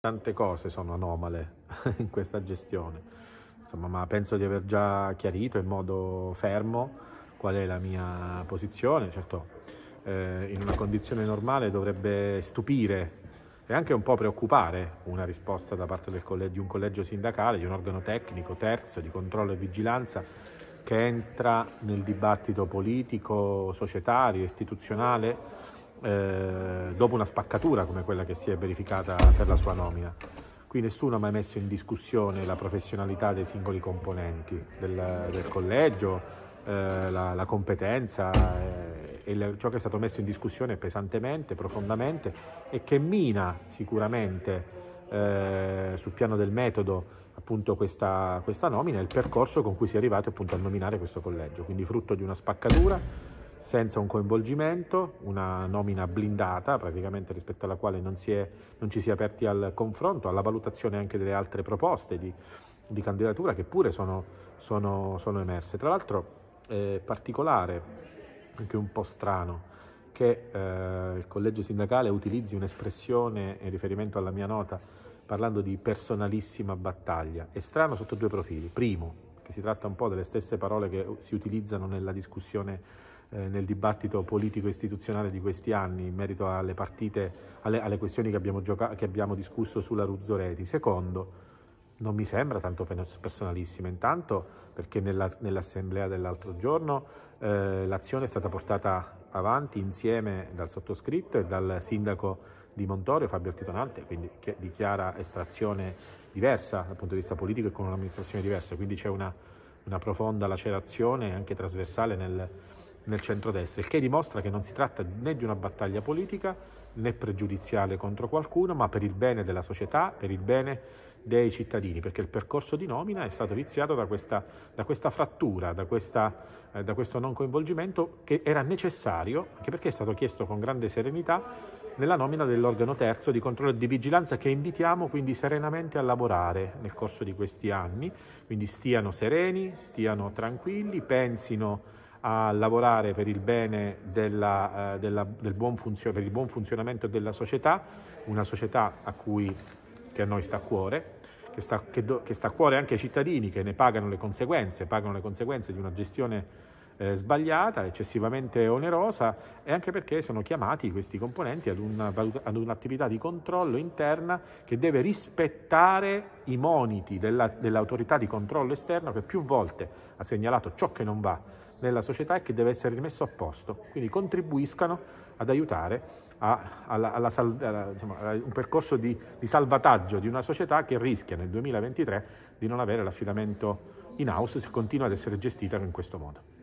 Tante cose sono anomale in questa gestione, Insomma, ma penso di aver già chiarito in modo fermo qual è la mia posizione. Certo, eh, in una condizione normale dovrebbe stupire e anche un po' preoccupare una risposta da parte colleg- di un collegio sindacale, di un organo tecnico terzo di controllo e vigilanza che entra nel dibattito politico, societario, istituzionale eh, dopo una spaccatura come quella che si è verificata per la sua nomina. Qui nessuno ha mai messo in discussione la professionalità dei singoli componenti del, del collegio, eh, la, la, competenza eh, e le, ciò che è stato messo in discussione pesantemente, profondamente e che mina sicuramente eh, sul piano del metodo appunto questa, questa nomina e il percorso con cui si è arrivati appunto a nominare questo collegio. Quindi frutto di una spaccatura senza un coinvolgimento, una nomina blindata praticamente rispetto alla quale non, è, non ci si è aperti al confronto, alla valutazione anche delle altre proposte di, di candidatura che pure sono, sono, sono emerse. Tra l'altro è particolare, anche un po' strano, che eh, il collegio sindacale utilizzi un'espressione in riferimento alla mia nota parlando di personalissima battaglia. È strano sotto due profili. Primo, che si tratta un po' delle stesse parole che si utilizzano nella discussione eh, nel dibattito politico-istituzionale di questi anni in merito alle partite, alle, alle questioni che abbiamo, gioca- che abbiamo, discusso sulla Ruzzoreti. Secondo, non mi sembra tanto personalissima, intanto perché nella, nell'assemblea dell'altro giorno eh, l'azione è stata portata avanti insieme dal sottoscritto e dal sindaco di Montorio, Fabio Titonante, quindi che dichiara estrazione diversa dal punto di vista politico e con un'amministrazione diversa, quindi c'è una, una profonda lacerazione anche trasversale nel, nel centrodestra, il che dimostra che non si tratta né di una battaglia politica né pregiudiziale contro qualcuno, ma per il bene della società, per il bene dei cittadini, perché il percorso di nomina è stato viziato da questa, da questa frattura, da, questa, eh, da questo non coinvolgimento che era necessario, anche perché è stato chiesto con grande serenità, nella nomina dell'organo terzo di controllo e di vigilanza che invitiamo quindi serenamente a lavorare nel corso di questi anni, quindi stiano sereni, stiano tranquilli, pensino a lavorare per il bene della, eh, della, del buon funzio- per il buon funzionamento della società, una società a cui, che a noi sta a cuore, che sta, che, do, che sta, a cuore anche ai cittadini che ne pagano le conseguenze, pagano le conseguenze di una gestione eh, sbagliata, eccessivamente onerosa e anche perché sono chiamati questi componenti ad, una, ad un'attività di controllo interna che deve rispettare i moniti della, dell'autorità di controllo esterno che più volte ha segnalato ciò che non va nella società e che deve essere rimesso a posto. Quindi contribuiscano ad aiutare a, alla, alla, alla, diciamo, un percorso di, di, salvataggio di una società che rischia nel 2023 di non avere l'affidamento in house se continua ad essere gestita in questo modo.